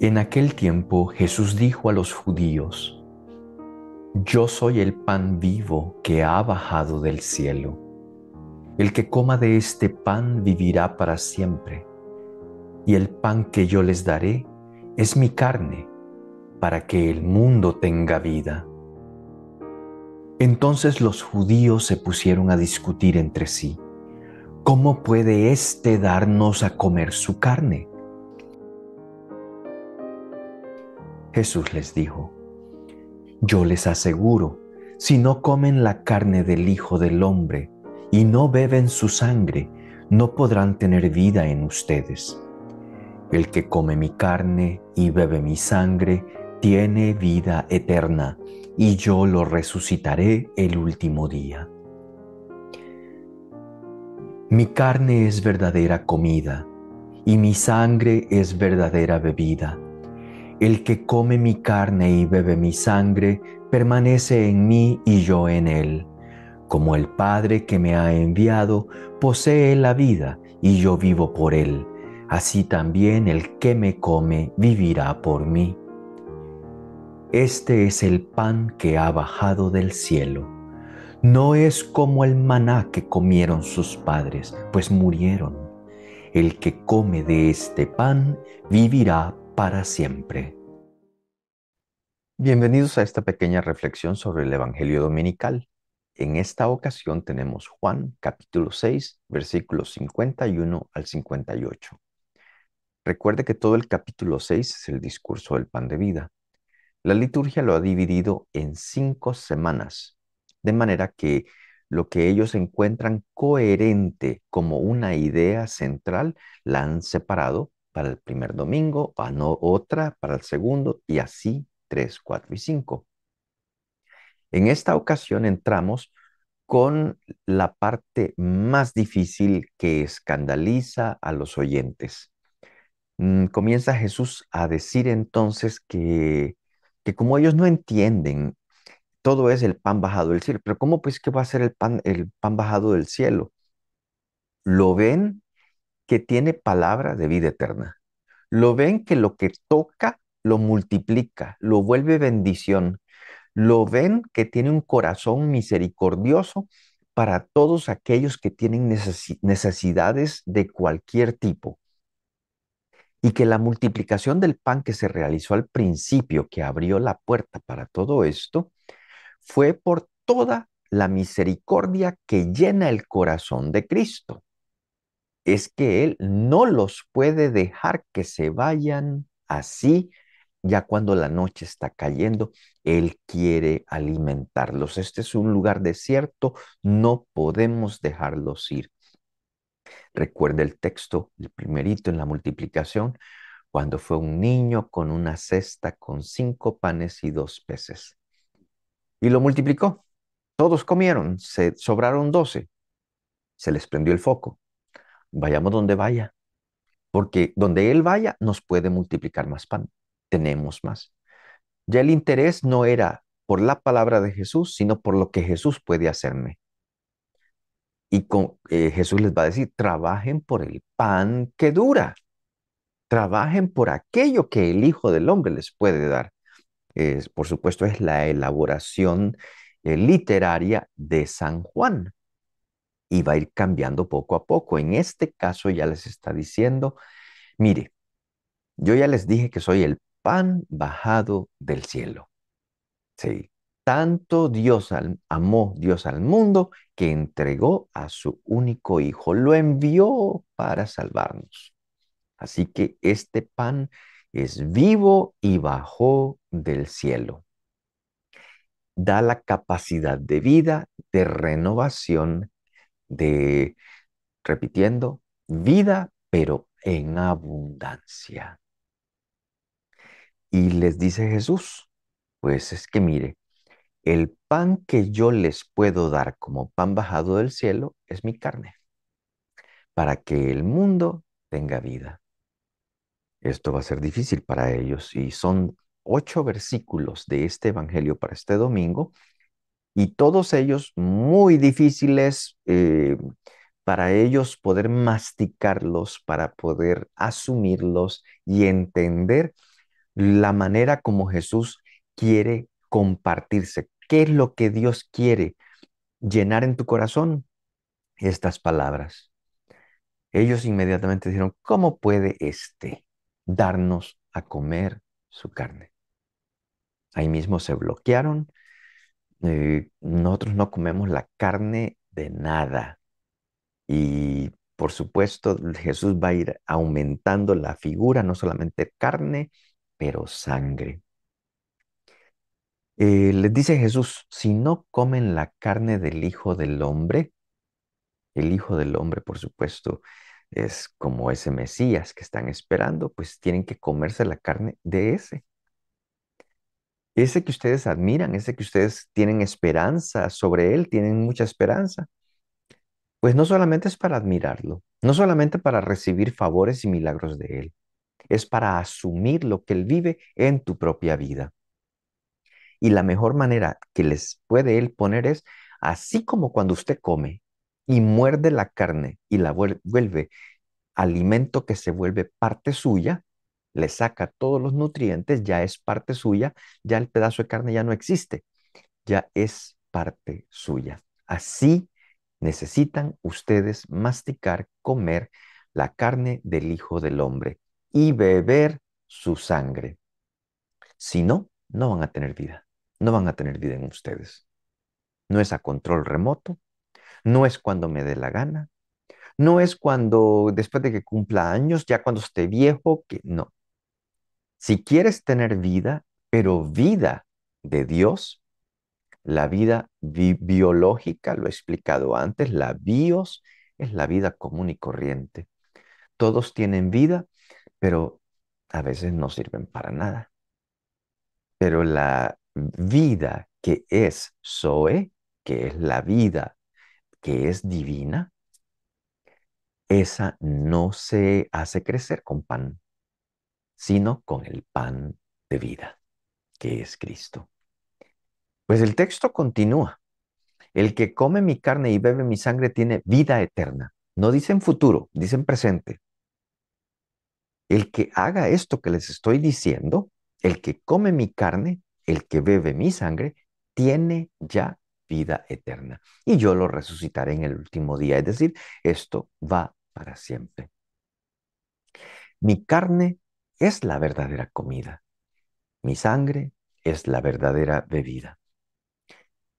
En aquel tiempo Jesús dijo a los judíos, Yo soy el pan vivo que ha bajado del cielo. El que coma de este pan vivirá para siempre, y el pan que yo les daré es mi carne, para que el mundo tenga vida. Entonces los judíos se pusieron a discutir entre sí, ¿cómo puede éste darnos a comer su carne? Jesús les dijo, yo les aseguro, si no comen la carne del Hijo del Hombre y no beben su sangre, no podrán tener vida en ustedes. El que come mi carne y bebe mi sangre tiene vida eterna, y yo lo resucitaré el último día. Mi carne es verdadera comida, y mi sangre es verdadera bebida. El que come mi carne y bebe mi sangre, permanece en mí y yo en él. Como el Padre que me ha enviado posee la vida y yo vivo por él, así también el que me come vivirá por mí. Este es el pan que ha bajado del cielo. No es como el maná que comieron sus padres, pues murieron. El que come de este pan vivirá para siempre. Bienvenidos a esta pequeña reflexión sobre el Evangelio Dominical. En esta ocasión tenemos Juan capítulo 6, versículos 51 al 58. Recuerde que todo el capítulo 6 es el discurso del pan de vida. La liturgia lo ha dividido en cinco semanas, de manera que lo que ellos encuentran coherente como una idea central la han separado para el primer domingo, no otra para el segundo y así tres, cuatro, y cinco. En esta ocasión entramos con la parte más difícil que escandaliza a los oyentes. Mm, comienza Jesús a decir entonces que, que como ellos no entienden, todo es el pan bajado del cielo, pero ¿cómo pues que va a ser el pan, el pan bajado del cielo? Lo ven, que tiene palabra de vida eterna. Lo ven que lo que toca lo multiplica, lo vuelve bendición. Lo ven que tiene un corazón misericordioso para todos aquellos que tienen necesidades de cualquier tipo. Y que la multiplicación del pan que se realizó al principio, que abrió la puerta para todo esto, fue por toda la misericordia que llena el corazón de Cristo es que Él no los puede dejar que se vayan así, ya cuando la noche está cayendo, Él quiere alimentarlos. Este es un lugar desierto, no podemos dejarlos ir. Recuerda el texto, el primerito en la multiplicación, cuando fue un niño con una cesta con cinco panes y dos peces. Y lo multiplicó. Todos comieron, se sobraron doce. Se les prendió el foco vayamos donde vaya, porque donde Él vaya nos puede multiplicar más pan, tenemos más. Ya el interés no era por la palabra de Jesús, sino por lo que Jesús puede hacerme. Y con, eh, Jesús les va a decir, trabajen por el pan que dura, trabajen por aquello que el Hijo del Hombre les puede dar. por supuesto, es la elaboración eh, literaria de San Juan y va a ir cambiando poco a poco. En este caso ya les está diciendo, mire, yo ya les dije que soy el pan bajado del cielo. Sí, tanto Dios amó Dios al mundo que entregó a su único hijo, lo envió para salvarnos. Así que este pan es vivo y bajó del cielo. Da la capacidad de vida, de renovación, de, repitiendo, vida, pero en abundancia. Y les dice Jesús, pues es que mire, el pan que yo les puedo dar como pan bajado del cielo es mi carne, para que el mundo tenga vida. Esto va a ser difícil para ellos y son ocho versículos de este Evangelio para este domingo y todos ellos muy difíciles eh, para ellos poder masticarlos, para poder asumirlos y entender la manera como Jesús quiere compartirse. ¿Qué es lo que Dios quiere llenar en tu corazón? Estas palabras. Ellos inmediatamente dijeron, ¿cómo puede éste darnos a comer su carne? Ahí mismo se bloquearon eh, nosotros no comemos la carne de nada. Y por supuesto, Jesús va a ir aumentando la figura, no solamente carne, pero sangre. Eh, les dice Jesús, si no comen la carne del Hijo del Hombre, el Hijo del Hombre, por supuesto, es como ese Mesías que están esperando, pues tienen que comerse la carne de ese ese que ustedes admiran, ese que ustedes tienen esperanza sobre él, tienen mucha esperanza, pues no solamente es para admirarlo, no solamente para recibir favores y milagros de él, es para asumir lo que él vive en tu propia vida. Y la mejor manera que les puede él poner es, así como cuando usted come y muerde la carne y la vuelve alimento que se vuelve parte suya, le saca todos los nutrientes, ya es parte suya, ya el pedazo de carne ya no existe, ya es parte suya. Así necesitan ustedes masticar, comer la carne del Hijo del Hombre y beber su sangre. Si no, no van a tener vida, no van a tener vida en ustedes. No es a control remoto, no es cuando me dé la gana, no es cuando después de que cumpla años, ya cuando esté viejo, que no. Si quieres tener vida, pero vida de Dios, la vida biológica, lo he explicado antes, la bios es la vida común y corriente. Todos tienen vida, pero a veces no sirven para nada. Pero la vida que es Zoe, que es la vida que es divina, esa no se hace crecer con pan sino con el pan de vida, que es Cristo. Pues el texto continúa. El que come mi carne y bebe mi sangre tiene vida eterna. No dicen futuro, dicen presente. El que haga esto que les estoy diciendo, el que come mi carne, el que bebe mi sangre, tiene ya vida eterna. Y yo lo resucitaré en el último día. Es decir, esto va para siempre. Mi carne es la verdadera comida. Mi sangre es la verdadera bebida.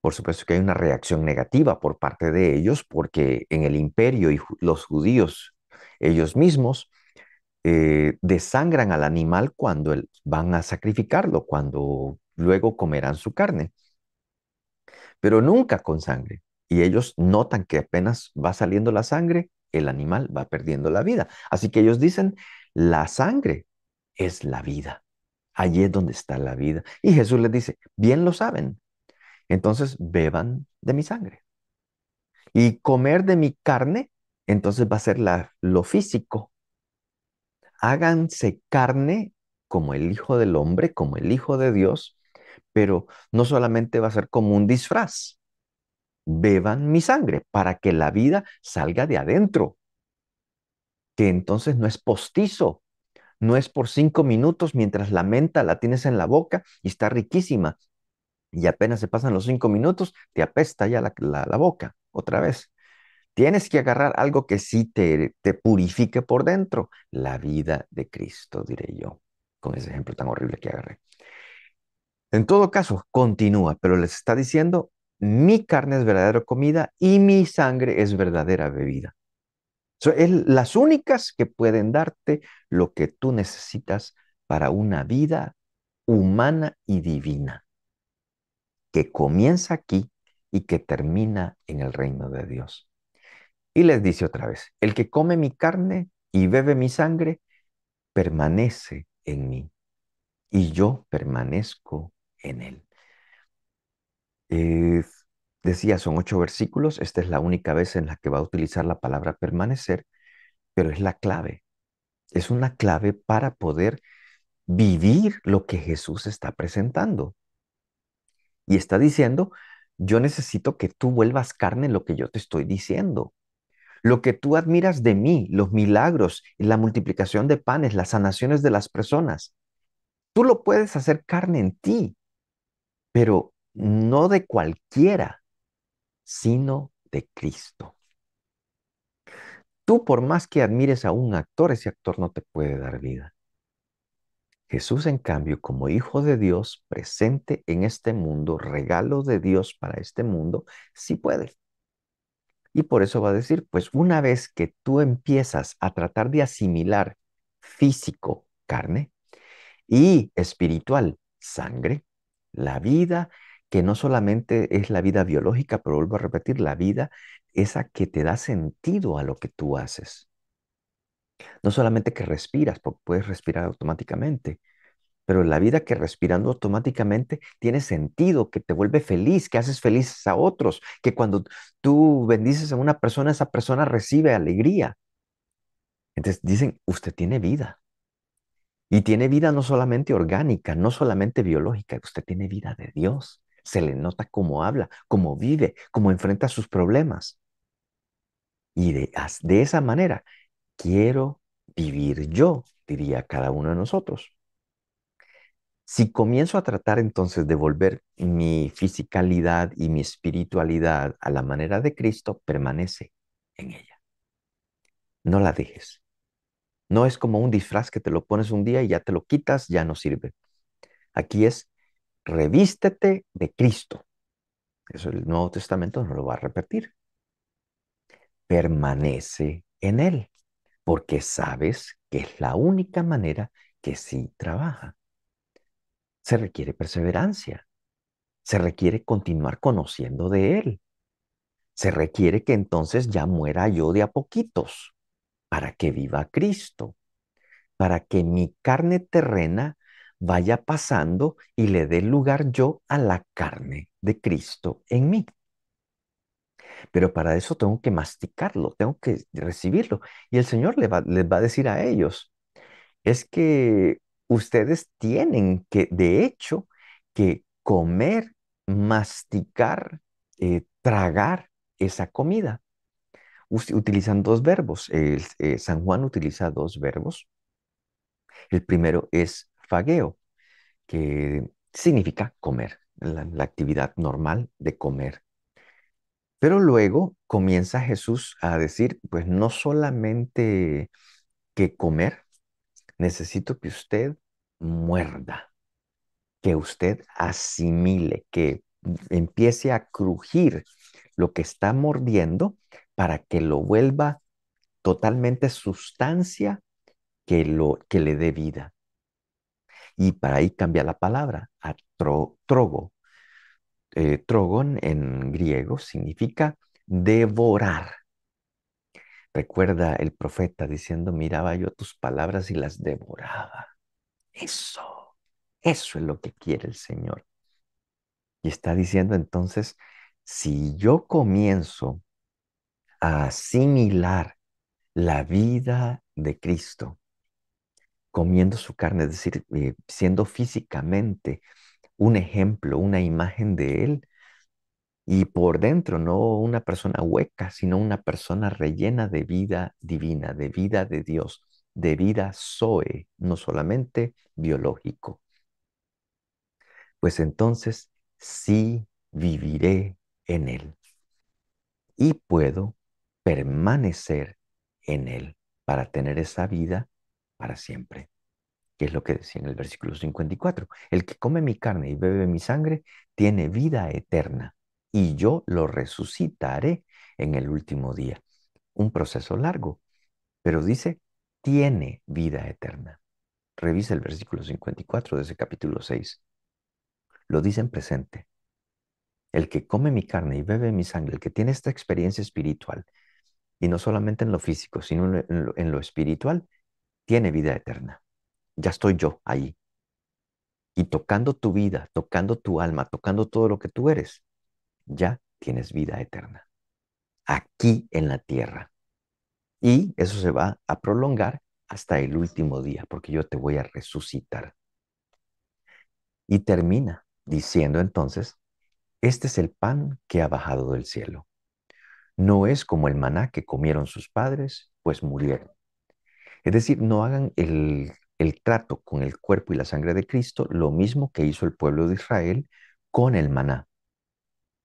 Por supuesto que hay una reacción negativa por parte de ellos, porque en el imperio y los judíos ellos mismos eh, desangran al animal cuando van a sacrificarlo, cuando luego comerán su carne, pero nunca con sangre. Y ellos notan que apenas va saliendo la sangre, el animal va perdiendo la vida. Así que ellos dicen, la sangre es la vida. Allí es donde está la vida. Y Jesús les dice, bien lo saben. Entonces beban de mi sangre. Y comer de mi carne, entonces va a ser lo físico. Háganse carne como el Hijo del Hombre, como el Hijo de Dios, pero no solamente va a ser como un disfraz. Beban mi sangre para que la vida salga de adentro, que entonces no es postizo, no es por cinco minutos mientras la menta la tienes en la boca y está riquísima. Y apenas se pasan los cinco minutos, te apesta ya la, boca otra vez. Tienes que agarrar algo que sí te, te purifique por dentro. La vida de Cristo, diré yo, con ese ejemplo tan horrible que agarré. En todo caso, continúa, pero les está diciendo, mi carne es verdadera comida y mi sangre es verdadera bebida. Son las únicas que pueden darte lo que tú necesitas para una vida humana y divina, que comienza aquí y que termina en el reino de Dios. Y les dice otra vez, el que come mi carne y bebe mi sangre, permanece en mí y yo permanezco en él. Decía, son ocho versículos, esta es la única vez en la que va a utilizar la palabra permanecer, pero es la clave. Es una clave para poder vivir lo que Jesús está presentando. Y está diciendo, yo necesito que tú vuelvas carne en lo que yo te estoy diciendo. Lo que tú admiras de mí, los milagros, la multiplicación de panes, las sanaciones de las personas, tú lo puedes hacer carne en ti, pero no de cualquiera sino de Cristo. Tú por más que admires a un actor, ese actor no te puede dar vida. Jesús, en cambio, como Hijo de Dios, presente en este mundo, regalo de Dios para este mundo, sí puede. Y por eso va a decir, pues una vez que tú empiezas a tratar de asimilar físico, carne, y espiritual, sangre, la vida que no solamente es la vida biológica, pero vuelvo a repetir, la vida esa que te da sentido a lo que tú haces. No solamente que respiras, porque puedes respirar automáticamente, pero la vida que respirando automáticamente tiene sentido, que te vuelve feliz, que haces felices a otros, que cuando tú bendices a una persona, esa persona recibe alegría. Entonces dicen, usted tiene vida. Y tiene vida no solamente orgánica, no solamente biológica, usted tiene vida de Dios. Se le nota cómo habla, cómo vive, cómo enfrenta sus problemas. Y de, esa manera, quiero vivir yo, diría cada uno de nosotros. Si comienzo a tratar entonces de volver mi fisicalidad y mi espiritualidad a la manera de Cristo, permanece en ella. No la dejes. No es como un disfraz que te lo pones un día y ya te lo quitas, ya no sirve. Aquí es revístete de Cristo. Eso el Nuevo Testamento no lo va a repetir. Permanece en Él, porque sabes que es la única manera que sí trabaja. Se requiere perseverancia, se requiere continuar conociendo de Él, se requiere que entonces ya muera yo de a poquitos para que viva Cristo, para que mi carne terrena vaya pasando y le dé lugar yo a la carne de Cristo en mí. Pero para eso tengo que masticarlo, tengo que recibirlo. Y el Señor les va, a decir a ellos, es que ustedes tienen que, de hecho, que comer, masticar, eh, tragar esa comida. Utilizan dos verbos. Eh, San Juan utiliza dos verbos. El primero es fagueo, que significa comer, la, la actividad normal de comer. Pero luego comienza Jesús a decir, pues no solamente que comer, necesito que usted muerda, que usted asimile, que empiece a crujir lo que está mordiendo para que lo vuelva totalmente sustancia que, lo, que le dé vida. Y para ahí cambia la palabra a tro, trogo. Eh, trogon en griego significa devorar. Recuerda el profeta diciendo, miraba yo tus palabras y las devoraba. Eso, eso es lo que quiere el Señor. Y está diciendo entonces, si yo comienzo a asimilar la vida de Cristo, comiendo su carne, es decir, eh, siendo físicamente un ejemplo, una imagen de Él. Y por dentro, no una persona hueca, sino una persona rellena de vida divina, de vida de Dios, de vida Zoe, no solamente biológico. Pues entonces sí viviré en Él y puedo permanecer en Él para tener esa vida para siempre, que es lo que decía en el versículo 54. El que come mi carne y bebe mi sangre tiene vida eterna y yo lo resucitaré en el último día. Un proceso largo, pero dice, tiene vida eterna. Revisa el versículo 54 de ese capítulo 6. Lo dice en presente. El que come mi carne y bebe mi sangre, el que tiene esta experiencia espiritual, y no solamente en lo físico, sino en lo espiritual, tiene vida eterna. Ya estoy yo ahí. Y tocando tu vida, tocando tu alma, tocando todo lo que tú eres, ya tienes vida eterna. Aquí en la tierra. Y eso se va a prolongar hasta el último día, porque yo te voy a resucitar. Y termina diciendo entonces, este es el pan que ha bajado del cielo. No es como el maná que comieron sus padres, pues murieron. Es decir, no hagan el, trato con el cuerpo y la sangre de Cristo lo mismo que hizo el pueblo de Israel con el maná,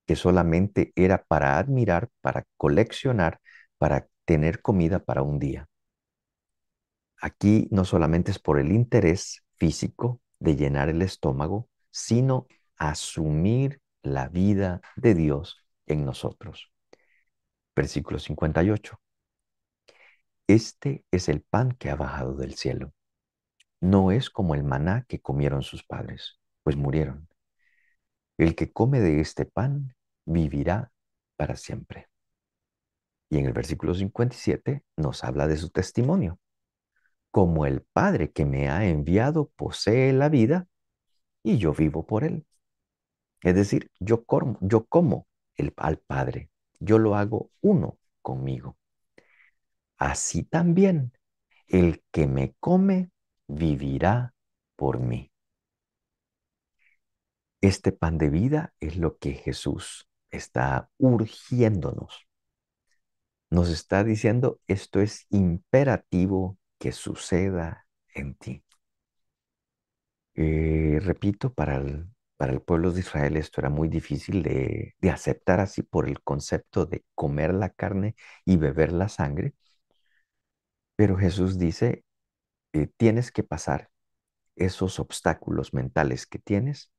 que solamente era para admirar, para coleccionar, para tener comida para un día. Aquí no solamente es por el interés físico de llenar el estómago, sino asumir la vida de Dios en nosotros. Versículo 58. Este es el pan que ha bajado del cielo. No es como el maná que comieron sus padres, pues murieron. El que come de este pan vivirá para siempre. Y en el versículo 57 nos habla de su testimonio. Como el Padre que me ha enviado posee la vida y yo vivo por él. Es decir, yo como, yo como el, al Padre, yo lo hago uno conmigo así también el que me come vivirá por mí. Este pan de vida es lo que Jesús está urgiéndonos. Nos está diciendo, esto es imperativo que suceda en ti. Eh, repito, para el, pueblo de Israel esto era muy difícil de, de aceptar así por el concepto de comer la carne y beber la sangre, pero Jesús dice, eh, tienes que pasar esos obstáculos mentales que tienes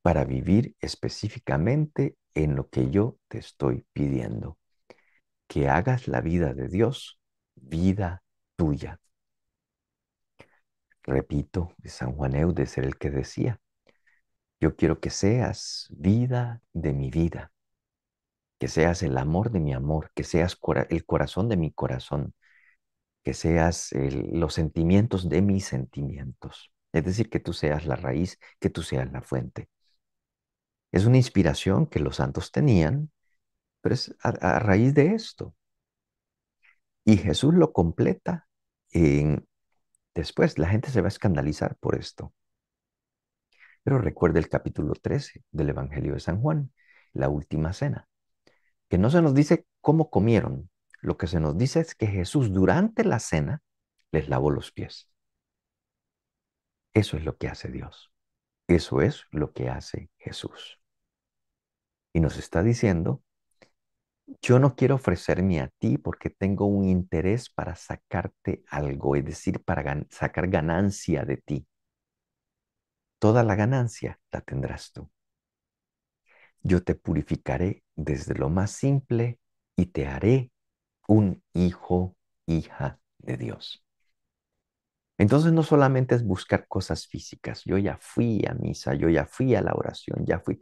para vivir específicamente en lo que yo te estoy pidiendo. Que hagas la vida de Dios, vida tuya. Repito, San Juan Eudes era el que decía, yo quiero que seas vida de mi vida, que seas el amor de mi amor, que seas el corazón de mi corazón, que seas los sentimientos de mis sentimientos. Es decir, que tú seas la raíz, que tú seas la fuente. Es una inspiración que los santos tenían, pero es a, raíz de esto. Y Jesús lo completa. En, después la gente se va a escandalizar por esto. Pero recuerda el capítulo 13 del Evangelio de San Juan, la última cena, que no se nos dice cómo comieron, lo que se nos dice es que Jesús durante la cena les lavó los pies. Eso es lo que hace Dios. Eso es lo que hace Jesús. Y nos está diciendo, yo no quiero ofrecerme a ti porque tengo un interés para sacarte algo, es decir, para sacar ganancia de ti. Toda la ganancia la tendrás tú. Yo te purificaré desde lo más simple y te haré un hijo, hija de Dios. Entonces no solamente es buscar cosas físicas, yo ya fui a misa, yo ya fui a la oración, ya fui.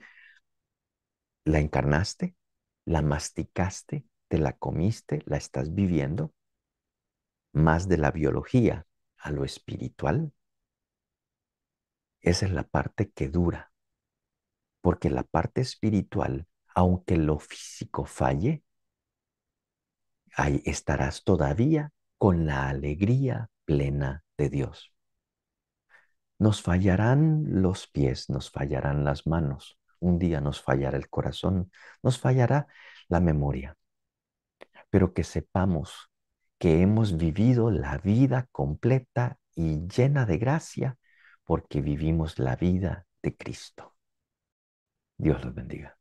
La encarnaste, la masticaste, te la comiste, la estás viviendo, más de la biología a lo espiritual. Esa es la parte que dura, porque la parte espiritual, aunque lo físico falle, ahí estarás todavía con la alegría plena de Dios. Nos fallarán los pies, nos fallarán las manos, un día nos fallará el corazón, nos fallará la memoria. Pero que sepamos que hemos vivido la vida completa y llena de gracia porque vivimos la vida de Cristo. Dios los bendiga.